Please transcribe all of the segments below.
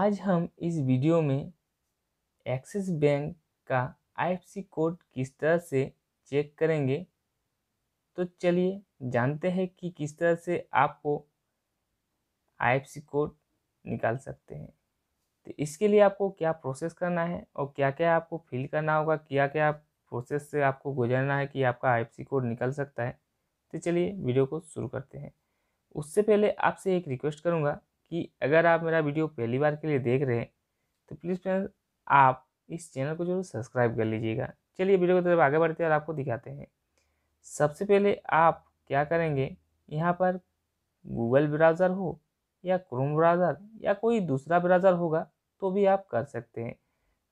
आज हम इस वीडियो में एक्सिस बैंक का आईएफसी कोड किस तरह से चेक करेंगे तो चलिए जानते हैं कि किस तरह से आपको आईएफसी कोड निकाल सकते हैं तो इसके लिए आपको क्या प्रोसेस करना है और क्या क्या आपको फिल करना होगा क्या क्या आप प्रोसेस से आपको गुजरना है कि आपका आईएफसी कोड निकल सकता है तो चलिए वीडियो को शुरू करते हैं उससे पहले आपसे एक रिक्वेस्ट करूँगा कि अगर आप मेरा वीडियो पहली बार के लिए देख रहे हैं तो प्लीज़ फ्रेंड्स आप इस चैनल को जरूर सब्सक्राइब कर लीजिएगा चलिए वीडियो की तरफ आगे बढ़ते हैं और आपको दिखाते हैं सबसे पहले आप क्या करेंगे यहाँ पर गूगल ब्राउज़र हो या क्रोम ब्राउज़र या कोई दूसरा ब्राउज़र होगा तो भी आप कर सकते हैं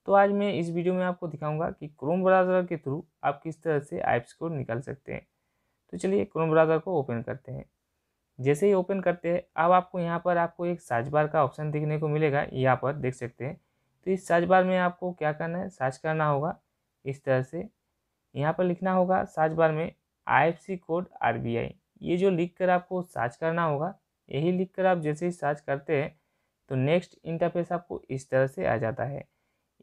तो आज मैं इस वीडियो में आपको दिखाऊंगा कि क्रोम ब्राउज़र के थ्रू आप किस तरह से ऐप्स को निकाल सकते हैं तो चलिए क्रोम ब्राउज़र को ओपन करते हैं जैसे ही ओपन करते हैं अब आपको यहाँ पर आपको एक सर्च बार का ऑप्शन दिखने को मिलेगा यहाँ पर देख सकते हैं तो इस सर्च बार में आपको क्या करना है सर्च करना होगा इस तरह से यहाँ पर लिखना होगा सर्च बार में आई कोड आर ये जो लिख कर आपको सर्च करना होगा यही लिख कर आप जैसे ही सर्च करते हैं तो नेक्स्ट इंटरफेस आपको इस तरह से आ जाता है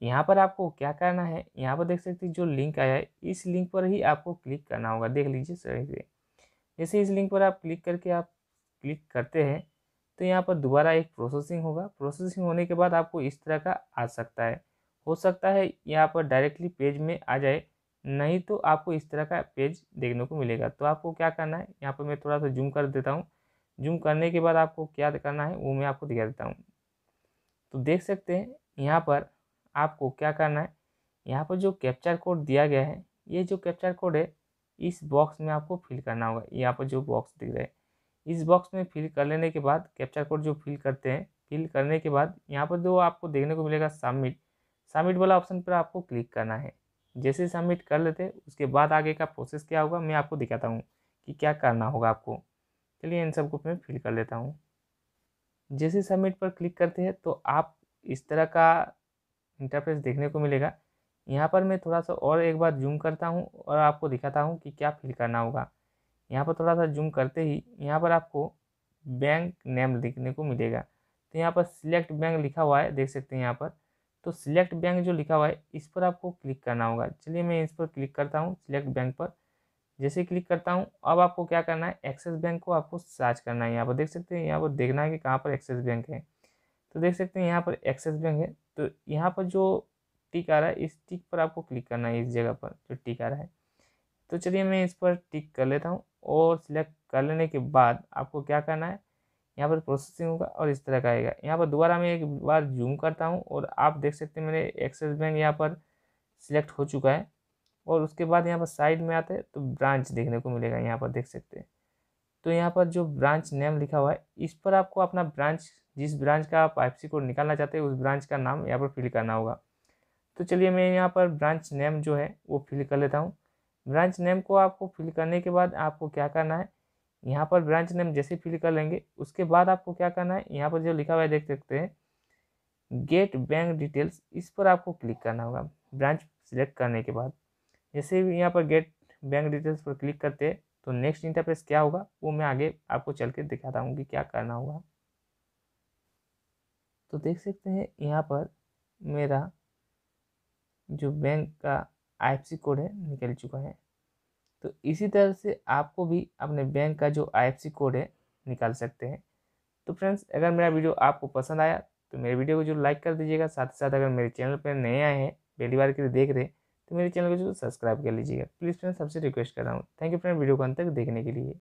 यहाँ पर आपको क्या करना है यहाँ पर देख सकते हैं जो लिंक आया है इस लिंक पर ही आपको क्लिक करना होगा देख लीजिए सही से जैसे इस लिंक पर आप क्लिक करके आप क्लिक करते हैं तो यहाँ पर दोबारा एक प्रोसेसिंग होगा प्रोसेसिंग होने के बाद आपको इस तरह का आ सकता है हो सकता है यहाँ पर डायरेक्टली पेज में आ जाए नहीं तो आपको इस तरह का पेज देखने को मिलेगा तो आपको क्या करना है यहाँ पर मैं थोड़ा सा जूम कर देता हूँ जूम करने के बाद आपको क्या करना है वो मैं आपको दिखा देता हूँ तो देख सकते हैं यहाँ पर आपको क्या करना है यहाँ पर जो कैप्चर कोड दिया गया है ये जो कैप्चर कोड है इस बॉक्स में आपको फिल करना होगा यहाँ पर जो बॉक्स दिख रहा है इस बॉक्स में फिल कर लेने के बाद कैप्चर कोड जो फिल करते हैं फिल करने के बाद यहाँ पर जो आपको देखने को मिलेगा सबमिट सबमिट वाला ऑप्शन पर आपको क्लिक करना है जैसे सबमिट कर लेते हैं उसके बाद आगे का प्रोसेस क्या होगा मैं आपको दिखाता हूँ कि क्या करना होगा आपको चलिए इन सबको मैं फिल कर लेता हूँ जैसे सबमिट पर क्लिक करते हैं तो आप इस तरह का इंटरफेस देखने को मिलेगा यहाँ पर मैं थोड़ा सा और एक बार जूम करता हूँ और आपको दिखाता हूँ कि क्या फिल करना होगा यहाँ पर थोड़ा सा जूम करते ही यहाँ पर आपको बैंक नेम लिखने को मिलेगा तो यहाँ पर सिलेक्ट बैंक लिखा हुआ है देख सकते हैं यहाँ पर तो सिलेक्ट बैंक जो लिखा हुआ है इस पर आपको क्लिक करना होगा चलिए मैं इस पर क्लिक करता हूँ सिलेक्ट बैंक पर जैसे क्लिक करता हूँ अब आपको क्या करना है एक्सेस बैंक को आपको सर्च करना है यहाँ पर देख सकते हैं यहाँ पर देखना है कि कहाँ पर एक्सेस बैंक है तो देख सकते हैं यहाँ पर एक्सेस बैंक है तो यहाँ पर जो टिक आ रहा है इस टिक पर आपको क्लिक करना है इस जगह पर जो टिक आ रहा है तो चलिए मैं इस पर टिक कर लेता हूँ और सिलेक्ट कर लेने के बाद आपको क्या करना है यहाँ पर प्रोसेसिंग होगा और इस तरह का आएगा यहाँ पर दोबारा मैं एक बार जूम करता हूँ और आप देख सकते हैं मेरे एक्सेस बैंक यहाँ पर सिलेक्ट हो चुका है और उसके बाद यहाँ पर साइड में आते हैं तो ब्रांच देखने को मिलेगा यहाँ पर देख सकते हैं तो यहाँ पर जो ब्रांच नेम लिखा हुआ है इस पर आपको अपना ब्रांच जिस ब्रांच का आप आई कोड निकालना चाहते हैं उस ब्रांच का नाम यहाँ पर फिल करना होगा तो चलिए मैं यहाँ पर ब्रांच नेम जो है वो फिल कर लेता हूँ ब्रांच नेम को आपको फिल करने के बाद आपको क्या करना है यहाँ पर ब्रांच नेम जैसे फिल कर लेंगे उसके बाद आपको क्या करना है यहाँ पर जो लिखा हुआ है देख सकते हैं गेट बैंक डिटेल्स इस पर आपको क्लिक करना होगा ब्रांच सिलेक्ट करने के बाद जैसे भी यहाँ पर गेट बैंक डिटेल्स पर क्लिक करते हैं तो नेक्स्ट इंटरफेस क्या होगा वो मैं आगे आपको चल के दिखाता हूँ कि क्या करना होगा तो देख सकते हैं यहाँ पर मेरा जो बैंक का आई कोड है निकल चुका है तो इसी तरह से आपको भी अपने बैंक का जो आई कोड है निकाल सकते हैं तो फ्रेंड्स अगर मेरा वीडियो आपको पसंद आया तो मेरे वीडियो को जो लाइक कर दीजिएगा साथ ही साथ अगर मेरे चैनल पर नए आए हैं पहली बार के लिए देख रहे हैं तो मेरे चैनल को जो सब्सक्राइब कर लीजिएगा प्लीज़ फ्रेंड सबसे रिक्वेस्ट कर रहा हूँ थैंक यू फ्रेंड वीडियो को अंत तक देखने के लिए